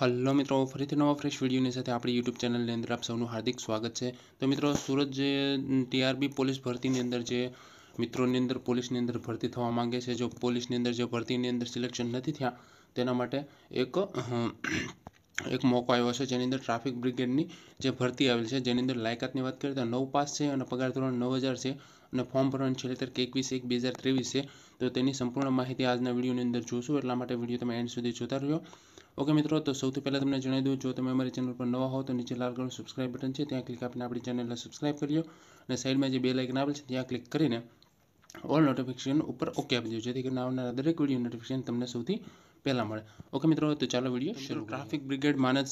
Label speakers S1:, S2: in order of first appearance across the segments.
S1: hello મિત્રો ફરીથી નવા ફ્રેશ વિડીયોની સાથે આપણી યુટ્યુબ ચેનલની અંદર આપ સૌનું હાર્દિક સ્વાગત છે તો મિત્રો સુરત જે ટીઆરબી પોલીસ ભરતીની અંદર જે મિત્રોની અંદર પોલીસની અંદર ભરતી થવા માંગે છે જો પોલીસની અંદર જે ભરતીની અંદર સિલેક્શન નથી થયા તેના માટે એક એક મોકો આવ્યો છે જેની અંદર ટ્રાફિક બ્રિગેડની જે ભરતી આવેલી છે જેની અંદર લાયકાતની વાત કરીએ તો નવ પાસ છે અને પગાર ધોરણ નવ હજાર છે અને ફોર્મ ભરવાનું છેલ્લે તારીખ એકવીસ એક બે હજાર ત્રેવીસ છે તો તેની સંપૂર્ણ માહિતી આજના વિડીયોની અંદર જોશું એટલા માટે વિડીયો તમે એન્ડ સુધી જોતા રહ્યો ઓકે મિત્રો તો સૌથી પહેલાં તમને જણાવી દઉં જો તમે અમારી ચેનલ પર નવા હો તો નીચે લાલ કલરનું સબસ્ક્રાઇબ બટન છે ત્યાં ક્લિક આપીને આપણી ચેનલને સબસ્ક્રાઇબ કરી લો અને સાઈડમાં જે બે લાઇકન આપેલ છે ત્યાં ક્લિક કરીને ઓલ નોટિફિકેશન ઉપર ઓકે આપી દો જેથી કરીને આવનારા દરેક વિડીયો નોટિફિકેશન તમને સૌથી પહેલાં મળે ઓકે મિત્રો તો ચાલો વિડીયો શરૂ ટ્રાફિક બ્રિગેડ માનદ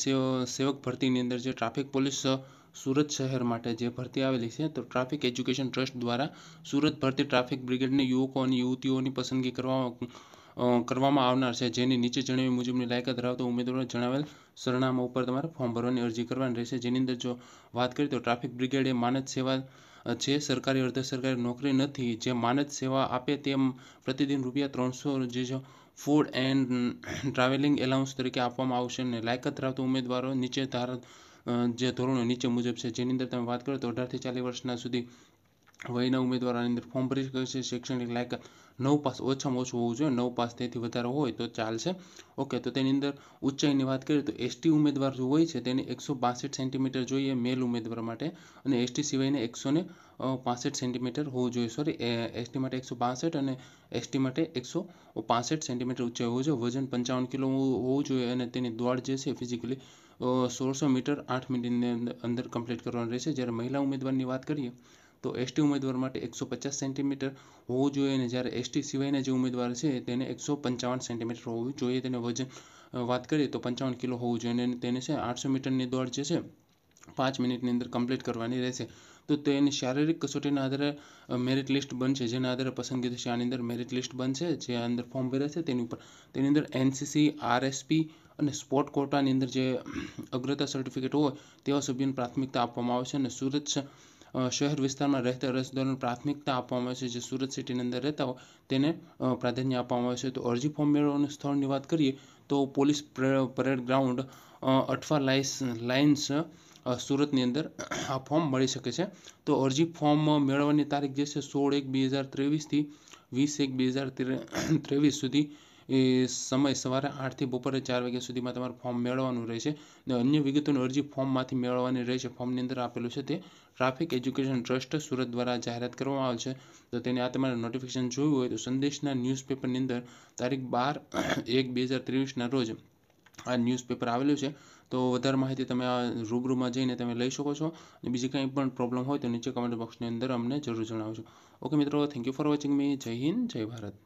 S1: સેવક ભરતીની અંદર જે ટ્રાફિક પોલીસ સુરત શહેર માટે જે ભરતી આવેલી છે તો ટ્રાફિક એજ્યુકેશન ટ્રસ્ટ દ્વારા સુરત ભરતી ટ્રાફિક બ્રિગેડની યુવકો અને યુવતીઓની પસંદગી કરવામાં કરવામાં આવનાર છે જેની નીચે જણાવી મુજબની લાયકાત ધરાવતા ઉમેદવારો જણાવેલ સરનામા ઉપર તમારે ફોર્મ ભરવાની અરજી કરવાની રહેશે જેની અંદર જો વાત કરીએ તો ટ્રાફિક બ્રિગેડ એ માનદ સેવા છે સરકારી અર્ધ સરકારી નોકરી નથી જે માનદ સેવા આપે તેમ પ્રતિદિન રૂપિયા ત્રણસો જે છે ફૂડ એન્ડ ટ્રાવેલિંગ એલાઉન્સ તરીકે આપવામાં આવશે અને લાયકાત ધરાવતા ઉમેદવારો નીચે ધારા જે ધોરણો નીચે મુજબ છે જેની અંદર તમે વાત કરો તો અઢારથી ચાલીસ વર્ષના સુધી વયના ઉમેદવાર અંદર ફોર્મ ભરી શકે છે શૈક્ષણિક લાયક નવ પાસ ઓછામાં ઓછું હોવું જોઈએ નવ પાસ તેથી વધારે હોય તો ચાલશે ઓકે તો તેની અંદર ઊંચાઈની વાત કરીએ તો એસટી ઉમેદવાર જો હોય છે તેને એકસો બાસઠ સેન્ટીમીટર જોઈએ મેલ ઉમેદવાર માટે અને એસટી સિવાયને એકસો ને પાસઠ સેન્ટીમીટર હોવું જોઈએ સોરી એસટી માટે એકસો બાસઠ અને એસટી માટે એકસો પાસઠ સેન્ટીમીટર ઊંચાઈ હોવું જોઈએ વજન પંચાવન કિલો હોવું જોઈએ અને તેની દોડ જે છે ફિઝિકલી સોળસો મીટર આઠ મિનિટની અંદર કમ્પ્લીટ કરવાની રહેશે જ્યારે મહિલા ઉમેદવારની વાત કરીએ તો એસટી ઉમેદવાર માટે એકસો પચાસ સેન્ટીમીટર હોવું જોઈએ અને જ્યારે એસટી સિવાયના જે ઉમેદવાર છે તેને એકસો પંચાવન સેન્ટીમીટર હોવું જોઈએ તેને વજન વાત કરીએ તો પંચાવન કિલો હોવું જોઈએ અને તેને છે આઠસો મીટરની દોડ જે છે પાંચ મિનિટની અંદર કમ્પ્લીટ કરવાની રહેશે તો તેની શારીરિક કસોટીના આધારે મેરિટ લિસ્ટ બનશે જેના આધારે પસંદગી થશે આની અંદર મેરિટ લિસ્ટ બનશે જે અંદર ફોર્મ ભરાશે તેની ઉપર તેની અંદર એનસીસી આરએસપી અને સ્પોર્ટ કોટાની અંદર જે અગ્રતા સર્ટિફિકેટ હોય તેવા સભ્યોને પ્રાથમિકતા આપવામાં આવશે અને સુરત શહેર વિસ્તારમાં રહેતા અરજદારોને પ્રાથમિકતા આપવામાં આવે છે જે સુરત સિટીની અંદર રહેતા હોય તેને પ્રાધાન્ય આપવામાં આવે છે તો અરજી ફોર્મ મેળવવાનું સ્થળની વાત કરીએ તો police parade ground Athwa lines lines સુરતની અંદર આ ફોર્મ મળી શકે છે તો અરજી ફોર્મ મેળવવાની તારીખ જે છે સોળ એક બે હજાર ત્રેવીસથી વીસ એક બે હજાર ત્રેવીસ સુધી એ સમય સવારે આઠથી બપોરે ચાર વાગ્યા સુધીમાં તમારે ફોર્મ મેળવવાનું રહેશે અને અન્ય વિગતોની અરજી ફોર્મમાંથી મેળવવાની રહેશે ફોર્મની અંદર આપેલું છે તે ટ્રાફિક એજ્યુકેશન ટ્રસ્ટ સુરત દ્વારા જાહેરાત કરવામાં આવે છે તો તેને આ તમારે નોટિફિકેશન જોયું હોય તો સંદેશના ન્યૂઝપેપરની અંદર તારીખ બાર એક બે હજાર ત્રેવીસના રોજ આ ન્યૂઝપેપર આવેલું છે તો વધારે માહિતી તમે આ રૂબરૂમાં જઈને તમે લઈ શકો છો અને બીજી કંઈ પણ પ્રોબ્લેમ હોય તો નીચે કમેન્ટ બોક્સની અંદર અમને જરૂર જણાવજો ઓકે મિત્રો thank you for watching me જય હિન્દ જય ભારત